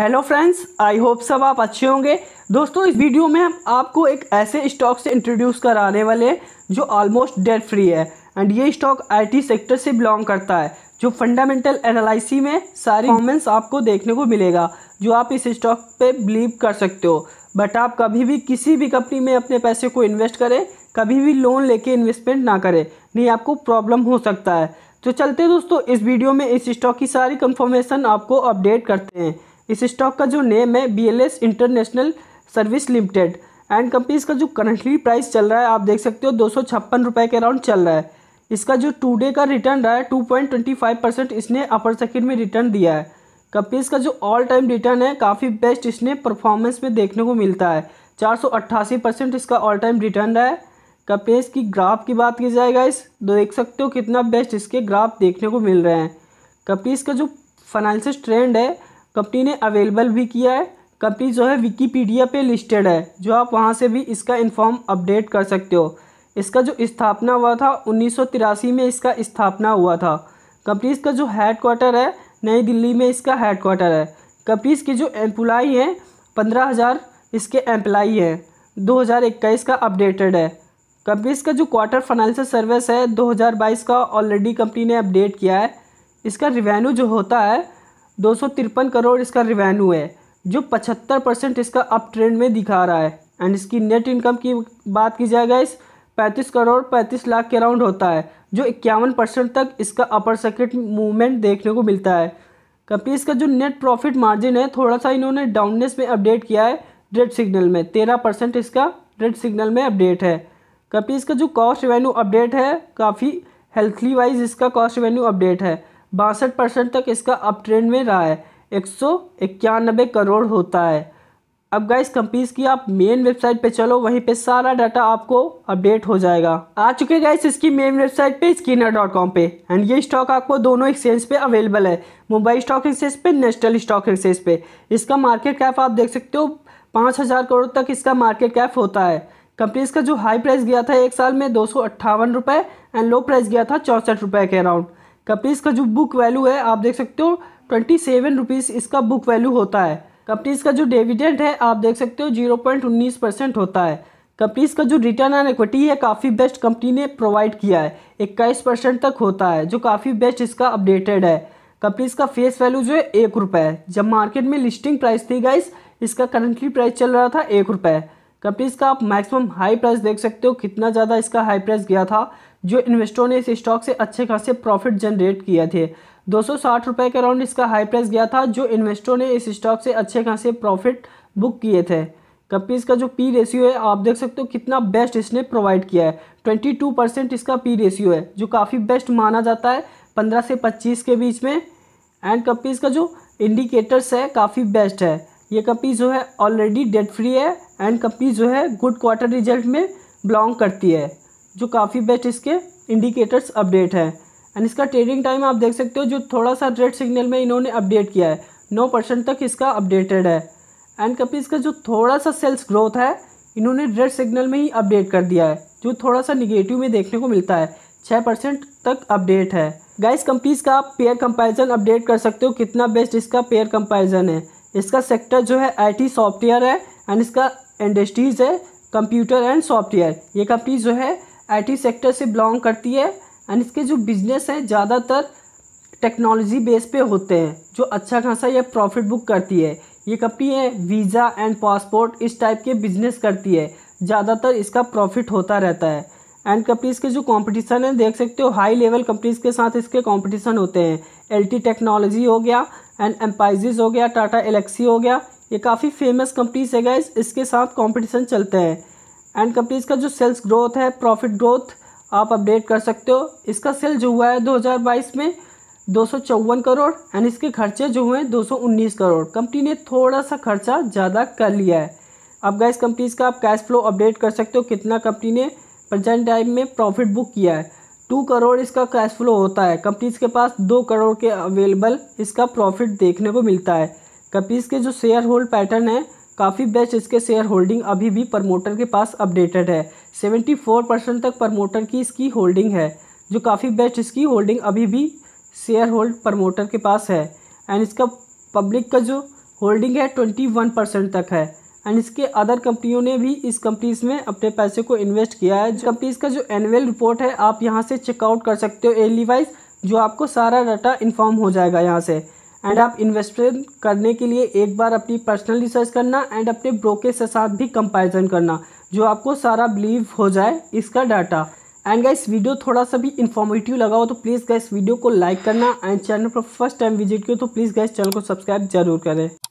hello friends I hope सब आप अच्छे होंगे दोस्तों इस वीडियो में हम आपको एक ऐसे स्टॉक से इंट्रोड्यूस कराने वाले हैं जो ऑलमोस्ट डेट फ्री है एंड ये स्टॉक आईटी सेक्टर से बिलोंग करता है जो फंडामेंटल एनालिसी में सारी कॉमेंट्स आपको देखने को मिलेगा जो आप इस स्टॉक पे बिलीव कर सकते हो बट आप कभी भी किसी भी कंपनी में अपने पैसे को इन्वेस्ट करें कभी भी लोन लेके इन्वेस्टमेंट ना करें नहीं आपको प्रॉब्लम हो सकता है तो चलते दोस्तों इस वीडियो में इस स्टॉक की सारी कंफर्मेशन आपको अपडेट करते हैं इस स्टॉक का जो नेम है B L S international service limited and company इसका जो करंटली प्राइस चल रहा है आप देख सकते हो दो सौ छप्पन रुपये के अराउंड चल रहा है इसका जो टू डे का रिटर्न रहा है two point twenty five percent इसने अपर सर्किट में रिटर्न दिया है कंपनी इसका जो ऑल टाइम रिटर्न है काफ़ी बेस्ट इसने परफॉर्मेंस में देखने को मिलता है चार सौ अट्ठासी परसेंट इसका ऑल टाइम रिटर्न रहा है कंपनी इसकी ग्राफ की बात की जाएगा इस तो देख सकते हो कितना बेस्ट इसके ग्राफ देखने को मिल रहे हैं कंपनी इसका जो फाइनेंशियल ट्रेंड है कंपनी ने अवेलेबल भी किया है कंपनी जो है विकीपीडिया पे लिस्टेड है जो आप वहाँ से भी इसका इन्फॉर्म अपडेट कर सकते हो इसका जो स्थापना हुआ था उन्नीस में इसका स्थापना हुआ था कंपनी इसका जो हेड क्वार्टर है नई दिल्ली में इसका हेड क्वार्टर है कंपनी इसके जो एम्प्लाई हैं पंद्रह हज़ार इसके एम्प्लाई हैं दो हज़ार इक्कीस का अपडेटेड है कंपनी इसका जो क्वार्टर फाइनेंशियल सर्विस है 2022 का ऑलरेडी कंपनी ने अपडेट किया है इसका रिवेन्यू जो होता है दो करोड़ इसका रिवेन्यू है जो पचहत्तर परसेंट इसका अप ट्रेंड में दिखा रहा है एंड इसकी नेट इनकम की बात की जाए गाइस पैंतीस करोड़ पैंतीस लाख के अराउंड होता है जो इक्यावन परसेंट तक इसका अपर सर्किट मूवमेंट देखने को मिलता है कंपनी इसका जो नेट प्रॉफिट मार्जिन है थोड़ा सा इन्होंने डाउननेस में अपडेट किया है रेड सिग्नल में तेरह परसेंट इसका रेड सिग्नल में अपडेट है कंपनी इसका जो कॉस्ट रिवेन्यू अपडेट है काफ़ी हेल्थली वाइज इसका कॉस्ट रिवेन्यू अपडेट है बासठ परसेंट तक इसका अप ट्रेंड में रहा है एक सौ इक्यानबे करोड़ होता है अब गाइस कंपनीज की आप मेन वेबसाइट पे चलो वहीं पे सारा डाटा आपको अपडेट हो जाएगा आ चुके गाइस इसकी मेन वेबसाइट पे स्कीनर डॉट कॉम पे एंड ये स्टॉक आपको दोनों एक्सचेंज पे अवेलेबल है मुंबई स्टॉक एक्सचेंज पे नेशनल स्टॉक एक्सचेंज पे इसका मार्केट कैप आप देख सकते हो पाँच हज़ार करोड़ तक इसका मार्केट कैप होता है कंपनीज का जो हाई प्राइस गया था एक साल में दो सौ एंड लो प्राइस गया था चौंसठ रुपये के अराउंड कंपनीज का जो बुक वैल्यू है आप देख सकते हो ट्वेंटी सेवन रुपीज़ इसका बुक वैल्यू होता है कंपनीज का जो डिविडेंड है आप देख सकते हो जीरो पॉइंट उन्नीस परसेंट होता है कंपनीज का जो रिटर्न ऑन इक्विटी है काफ़ी बेस्ट कंपनी ने प्रोवाइड किया है इक्कीस परसेंट तक होता है जो काफ़ी बेस्ट इसका अपडेटेड है कंपनीज का फेस वैल्यू जो है एक रुपये है जब मार्केट में लिस्टिंग प्राइस थी गाइस इसका करंटली प्राइस चल रहा था एक रुपये कंपनीज का आप मैक्सिमम हाई प्राइस देख सकते हो कितना ज़्यादा इसका हाई प्राइस गया था जो इन्वेस्टरों ने इस स्टॉक से अच्छे खासे प्रॉफिट जनरेट किए थे दो सौ के अराउंड इसका हाई प्राइस गया था जो इन्वेस्टरों ने इस स्टॉक से अच्छे खासे प्रॉफिट बुक किए थे कपी इसका जो पी रेशियो है आप देख सकते हो कितना बेस्ट इसने प्रोवाइड किया है 22 परसेंट इसका पी रेशियो है जो काफ़ी बेस्ट माना जाता है 15 से 25 के बीच में एंड कपी इसका जो इंडिकेटर्स है काफ़ी बेस्ट है ये कंपनी जो है ऑलरेडी डेट फ्री है एंड कंपनी जो है गुड क्वार्टर रिजल्ट में बिलोंग करती है जो काफ़ी बेस्ट इसके इंडिकेटर्स अपडेट है एंड इसका ट्रेडिंग टाइम आप देख सकते हो जो थोड़ा सा रेड सिग्नल में इन्होंने अपडेट किया है नौ परसेंट तक इसका अपडेटेड है एंड कभी इसका जो थोड़ा सा सेल्स ग्रोथ है इन्होंने रेड सिग्नल में ही अपडेट कर दिया है जो थोड़ा सा निगेटिव में देखने को मिलता है छः परसेंट तक अपडेट है गाइस कंपनीज का आप पेयर कंपैरिजन अपडेट कर सकते हो कितना बेस्ट इसका पेयर कंपैरिजन है इसका सेक्टर जो है आईटी सॉफ्टवेयर है एंड इसका इंडस्ट्रीज है कंप्यूटर एंड सॉफ्टवेयर ये कंपनी जो है आईटी सेक्टर से बिलोंग करती है एंड इसके जो बिजनेस हैं ज़्यादातर टेक्नोलॉजी बेस पे होते हैं जो अच्छा खासा यह प्रॉफिट बुक करती है ये कंपनी है वीज़ा एंड पासपोर्ट इस टाइप के बिजनेस करती है ज़्यादातर इसका प्रॉफिट होता रहता है एंड कंपनीज़ के जो कंपटीशन है देख सकते हो हाई लेवल कंपनीज़ के साथ इसके कंपटीशन होते हैं एलटी टेक्नोलॉजी हो गया एंड एम्पाइजिस हो गया टाटा एलेक्सी हो गया ये काफ़ी फेमस कंपनीज है गए इसके साथ कंपटीशन चलते हैं एंड कंपनीज का जो सेल्स ग्रोथ है प्रॉफिट ग्रोथ आप अपडेट कर सकते हो इसका सेल जो हुआ है 2022 में दो करोड़ एंड इसके खर्चे जो हुए हैं 219 करोड़ कंपनी ने थोड़ा सा खर्चा ज़्यादा कर लिया है अब गैस कंपनीज का आप कैश फ्लो अपडेट कर सकते हो कितना कंपनी ने प्रजेंट टाइम में प्रॉफिट बुक किया है टू करोड़ इसका कैश फ्लो होता है कंपनीज के पास दो करोड़ के अवेलेबल इसका प्रॉफिट देखने को मिलता है कंपनीज के जो शेयर होल्ड पैटर्न है काफ़ी बेस्ट इसके शेयर होल्डिंग अभी भी प्रमोटर के पास अपडेटेड है 74 परसेंट तक प्रमोटर की इसकी होल्डिंग है जो काफ़ी बेस्ट इसकी होल्डिंग अभी भी शेयर होल्ड प्रमोटर के पास है एंड इसका पब्लिक का जो होल्डिंग है ट्वेंटी वन परसेंट तक है एंड इसके अदर कंपनियों ने भी इस कंपनीज में अपने पैसे को इन्वेस्ट किया है कंपनीज का जो एनुअल रिपोर्ट है आप यहाँ से चेकआउट कर सकते हो एयरली वाइज जो आपको सारा डाटा इन्फॉर्म हो जाएगा यहाँ से एंड आप इन्वेस्टमेंट करने के लिए एक बार अपनी पर्सनल रिसर्च करना एंड अपने ब्रोकर के साथ भी कंपैरिजन करना जो आपको सारा बिलीव हो जाए इसका डाटा एंड गाइस वीडियो थोड़ा सा भी इन्फॉर्मेटिव लगा हो तो प्लीज़ गाइस वीडियो को लाइक करना एंड चैनल पर फर्स्ट टाइम विजिट किया तो प्लीज़ गाइस चैनल को सब्सक्राइब जरूर करें